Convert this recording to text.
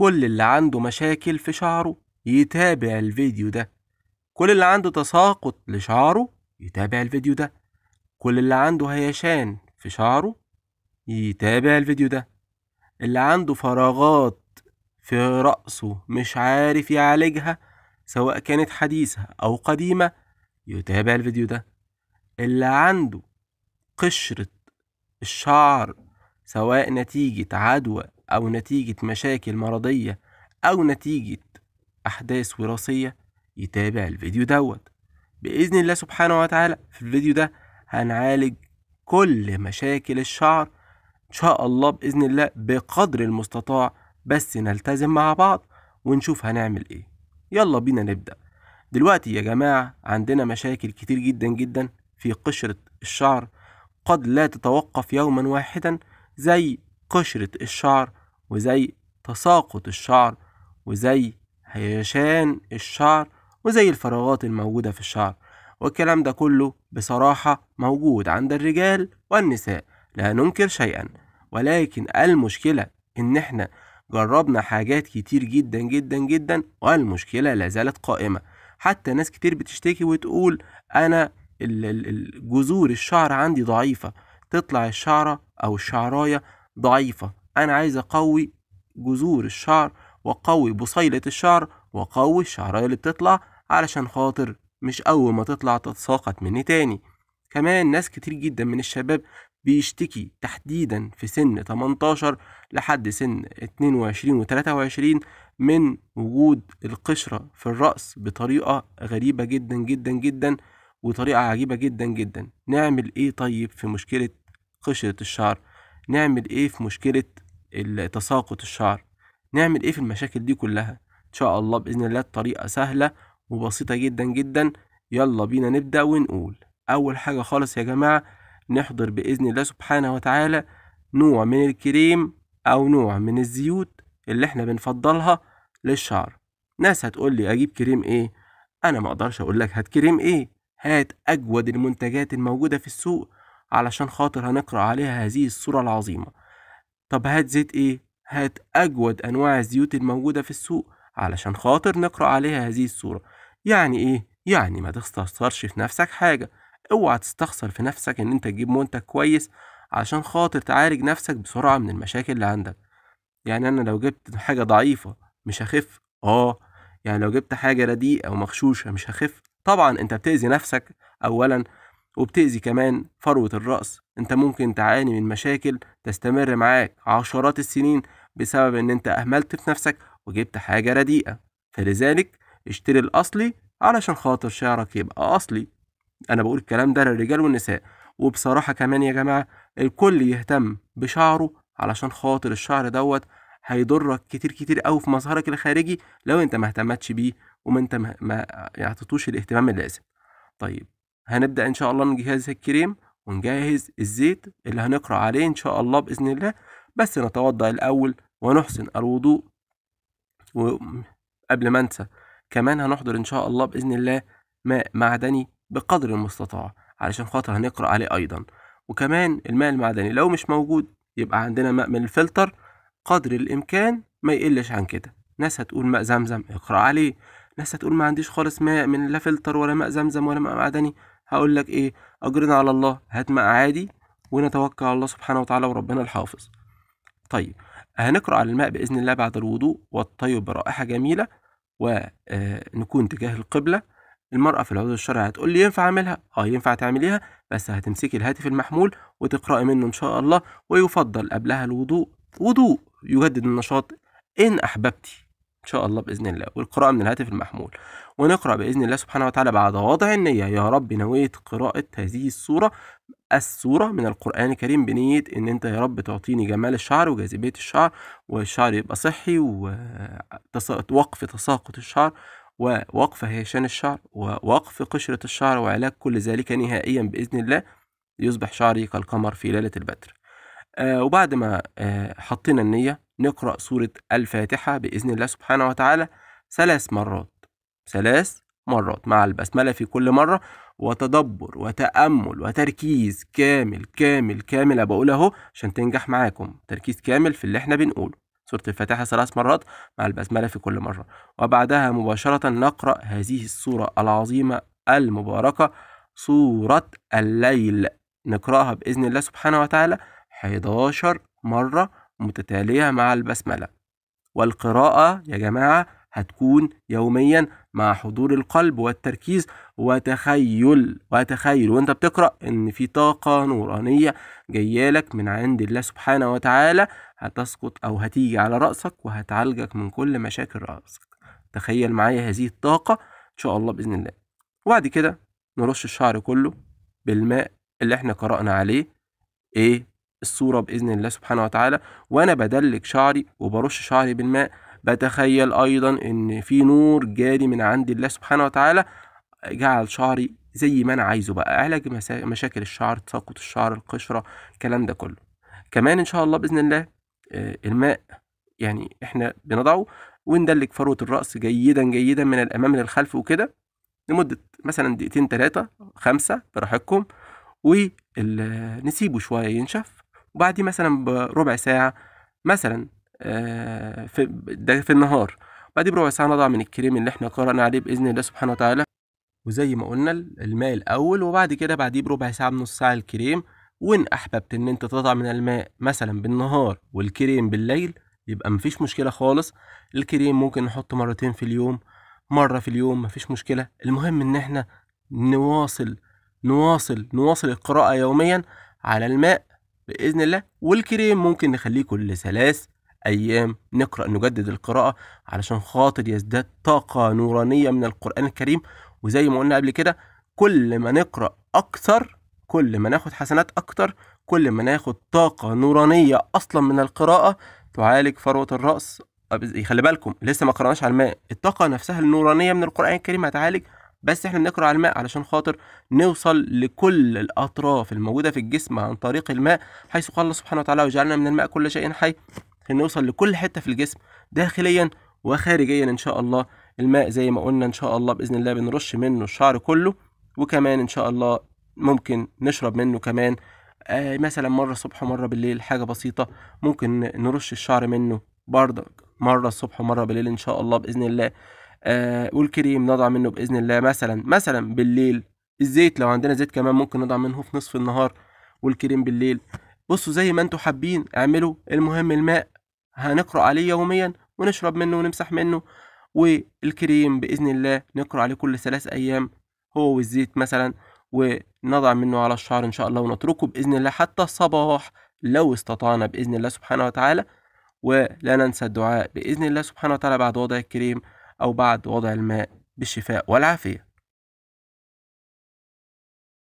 كل اللي عنده مشاكل في شعره يتابع الفيديو ده كل اللي عنده تساقط لشعره يتابع الفيديو ده كل اللي عنده هيشان في شعره يتابع الفيديو ده اللي عنده فراغات في رأسه مش عارف يعالجها سواء كانت حديثة أو قديمة يتابع الفيديو ده اللي عنده قشرة الشعر سواء نتيجة عدوى أو نتيجة مشاكل مرضية أو نتيجة أحداث وراثية يتابع الفيديو دوت بإذن الله سبحانه وتعالى في الفيديو ده هنعالج كل مشاكل الشعر إن شاء الله بإذن الله بقدر المستطاع بس نلتزم مع بعض ونشوف هنعمل إيه يلا بينا نبدأ دلوقتي يا جماعة عندنا مشاكل كتير جدا جدا في قشرة الشعر قد لا تتوقف يوما واحدا زي قشرة الشعر وزي تساقط الشعر وزي هيشان الشعر وزي الفراغات الموجودة في الشعر والكلام ده كله بصراحة موجود عند الرجال والنساء لا ننكر شيئا ولكن المشكلة إن إحنا جربنا حاجات كتير جدا جدا جدا والمشكلة لا زالت قائمة حتى ناس كتير بتشتكي وتقول أنا جذور الشعر عندي ضعيفة تطلع الشعرة أو الشعراية ضعيفة أنا عايز أقوي جذور الشعر وأقوي بصيلة الشعر وأقوي الشعرية اللي بتطلع علشان خاطر مش أول ما تطلع تتساقط مني تاني كمان ناس كتير جدا من الشباب بيشتكي تحديدا في سن 18 لحد سن 22 و 23 من وجود القشرة في الرأس بطريقة غريبة جدا جدا جدا وطريقة عجيبة جدا جدا نعمل ايه طيب في مشكلة قشرة الشعر نعمل ايه في مشكلة تساقط الشعر نعمل ايه في المشاكل دي كلها ان شاء الله باذن الله الطريقه سهله وبسيطه جدا جدا يلا بينا نبدا ونقول اول حاجه خالص يا جماعه نحضر باذن الله سبحانه وتعالى نوع من الكريم او نوع من الزيوت اللي احنا بنفضلها للشعر ناس هتقول لي اجيب كريم ايه انا ما اقدرش اقول لك هات كريم ايه هات اجود المنتجات الموجوده في السوق علشان خاطر هنقرا عليها هذه الصوره العظيمه طب هات زيت ايه هات اجود انواع الزيوت الموجودة في السوق علشان خاطر نقرأ عليها هذه الصورة يعني ايه يعني ما تستخسرش في نفسك حاجة اوعى تستخسر في نفسك ان انت تجيب منتج كويس علشان خاطر تعالج نفسك بسرعة من المشاكل اللي عندك يعني انا لو جبت حاجة ضعيفة مش هخف اه يعني لو جبت حاجة رديئة ومغشوشة مش هخف طبعا انت بتأذي نفسك اولا وبتأذي كمان فروة الرأس انت ممكن تعاني من مشاكل تستمر معاك عشرات السنين بسبب ان انت اهملت في نفسك وجبت حاجة رديئة فلذلك اشتري الاصلي علشان خاطر شعرك يبقى اصلي انا بقول الكلام ده للرجال والنساء وبصراحة كمان يا جماعة الكل يهتم بشعره علشان خاطر الشعر دوت هيضرك كتير كتير أو في مظهرك الخارجي لو انت ما اهتمتش بيه وما انت ما, ما يعني الاهتمام اللازم طيب هنبدأ إن شاء الله نجهز الكريم ونجهز الزيت اللي هنقرأ عليه إن شاء الله بإذن الله بس نتوضأ الأول ونحسن الوضوء وقبل ما أنسى كمان هنحضر إن شاء الله بإذن الله ماء معدني بقدر المستطاع علشان خاطر هنقرأ عليه أيضا وكمان الماء المعدني لو مش موجود يبقى عندنا ماء من الفلتر قدر الإمكان ما يقلش عن كده ناس هتقول ماء زمزم اقرأ عليه ناس هتقول ما عنديش خالص ماء من لا فلتر ولا ماء زمزم ولا ماء معدني هقول لك ايه اجرنا على الله هات ماء عادي ونتوكل على الله سبحانه وتعالى وربنا الحافظ طيب هنقرأ على الماء بإذن الله بعد الوضوء والطيب برائحة جميلة ونكون آه، تجاه القبلة المرأة في العضو الشرعي هتقول لي ينفع أعملها؟ أه ينفع تعمليها بس هتمسكي الهاتف المحمول وتقرأي منه إن شاء الله ويفضل قبلها الوضوء وضوء يجدد النشاط إن أحببتي إن شاء الله بإذن الله والقراءة من الهاتف المحمول ونقرأ بإذن الله سبحانه وتعالى بعد وضع النية يا رب نويت قراءة هذه السورة السورة من القرآن الكريم بنية إن أنت يا رب تعطيني جمال الشعر وجاذبية الشعر والشعر يبقى صحي ووقف تساقط الشعر ووقف هيشان الشعر ووقف قشرة الشعر وعلاج كل ذلك نهائيا بإذن الله يصبح شعري كالقمر في ليلة البدر آه، وبعد ما آه، حطينا النية نقرأ سورة الفاتحة بإذن الله سبحانه وتعالى ثلاث مرات ثلاث مرات مع البسملة في كل مرة وتدبر وتأمل وتركيز كامل كامل كامل بقول أهو عشان تنجح معاكم تركيز كامل في اللي احنا بنقوله سورة الفاتحة ثلاث مرات مع البسملة في كل مرة وبعدها مباشرة نقرأ هذه السورة العظيمة المباركة سورة الليل نقرأها بإذن الله سبحانه وتعالى 11 مرة متتالية مع البسملة والقراءة يا جماعة هتكون يوميا مع حضور القلب والتركيز وتخيل وتخيل وانت بتقرأ ان في طاقة نورانية لك من عند الله سبحانه وتعالى هتسقط او هتيجي على رأسك وهتعالجك من كل مشاكل رأسك تخيل معايا هذه الطاقة ان شاء الله بإذن الله وبعد كده نرش الشعر كله بالماء اللي احنا قرأنا عليه ايه الصورة بإذن الله سبحانه وتعالى وأنا بدلك شعري وبرش شعري بالماء بتخيل أيضا إن في نور جاري من عند الله سبحانه وتعالى جعل شعري زي ما أنا عايزه بقى علاج مشاكل الشعر تساقط الشعر القشرة الكلام ده كله كمان إن شاء الله بإذن الله آه، الماء يعني إحنا بنضعه وندلك فروة الرأس جيدا جيدا من الأمام للخلف وكده لمدة مثلا دقيقتين تلاتة خمسة براحتكم ونسيبه شوية ينشف وبعديه مثلا بربع ساعة مثلا آه، في ده في النهار بعديه بربع ساعة نضع من الكريم اللي احنا قرأنا عليه بإذن الله سبحانه وتعالى وزي ما قلنا الماء الأول وبعد كده بعديه بربع ساعة بنص ساعة الكريم وإن أحببت إن أنت تضع من الماء مثلا بالنهار والكريم بالليل يبقى مفيش مشكلة خالص الكريم ممكن نحطه مرتين في اليوم مرة في اليوم مفيش مشكلة المهم إن احنا نواصل نواصل نواصل القراءة يوميا على الماء باذن الله والكريم ممكن نخليه كل ثلاث ايام نقرا نجدد القراءه علشان خاطر يزداد طاقه نورانيه من القران الكريم وزي ما قلنا قبل كده كل ما نقرا اكثر كل ما ناخد حسنات اكتر كل ما ناخد طاقه نورانيه اصلا من القراءه تعالج فروه الراس خلي بالكم لسه ما قراناش على الماء الطاقه نفسها النورانيه من القران الكريم هتعالج بس احنا بنقرأ على الماء علشان خاطر نوصل لكل الأطراف الموجودة في الجسم عن طريق الماء حيث قال الله سبحانه وتعالى وجعلنا من الماء كل شيء حي نوصل لكل حتة في الجسم داخليا وخارجيا إن شاء الله الماء زي ما قلنا إن شاء الله بإذن الله بنرش منه الشعر كله وكمان إن شاء الله ممكن نشرب منه كمان آه مثلا مرة الصبح ومرة بالليل حاجة بسيطة ممكن نرش الشعر منه برضه مرة الصبح ومرة بالليل إن شاء الله بإذن الله آه، والكريم نضع منه باذن الله مثلا مثلا بالليل الزيت لو عندنا زيت كمان ممكن نضع منه في نصف النهار والكريم بالليل بصوا زي ما انتوا حابين اعملوا المهم الماء هنقرا عليه يوميا ونشرب منه ونمسح منه والكريم باذن الله نقرا عليه كل ثلاث ايام هو والزيت مثلا ونضع منه على الشعر ان شاء الله ونتركه باذن الله حتى الصباح لو استطعنا باذن الله سبحانه وتعالى ولا ننسى الدعاء باذن الله سبحانه وتعالى بعد وضع الكريم أو بعد وضع الماء بالشفاء والعافية